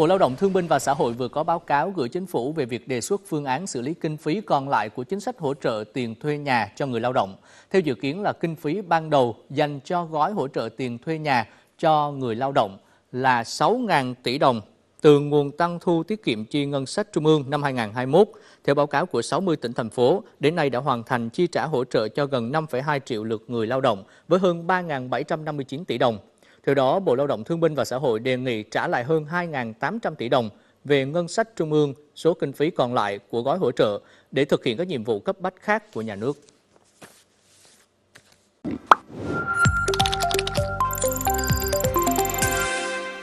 Bộ Lao động Thương binh và Xã hội vừa có báo cáo gửi chính phủ về việc đề xuất phương án xử lý kinh phí còn lại của chính sách hỗ trợ tiền thuê nhà cho người lao động. Theo dự kiến là kinh phí ban đầu dành cho gói hỗ trợ tiền thuê nhà cho người lao động là 6.000 tỷ đồng từ nguồn tăng thu tiết kiệm chi ngân sách trung ương năm 2021. Theo báo cáo của 60 tỉnh thành phố, đến nay đã hoàn thành chi trả hỗ trợ cho gần 5,2 triệu lượt người lao động với hơn 3.759 tỷ đồng. Theo đó, Bộ Lao động Thương binh và Xã hội đề nghị trả lại hơn 2.800 tỷ đồng về ngân sách trung ương số kinh phí còn lại của gói hỗ trợ để thực hiện các nhiệm vụ cấp bách khác của nhà nước.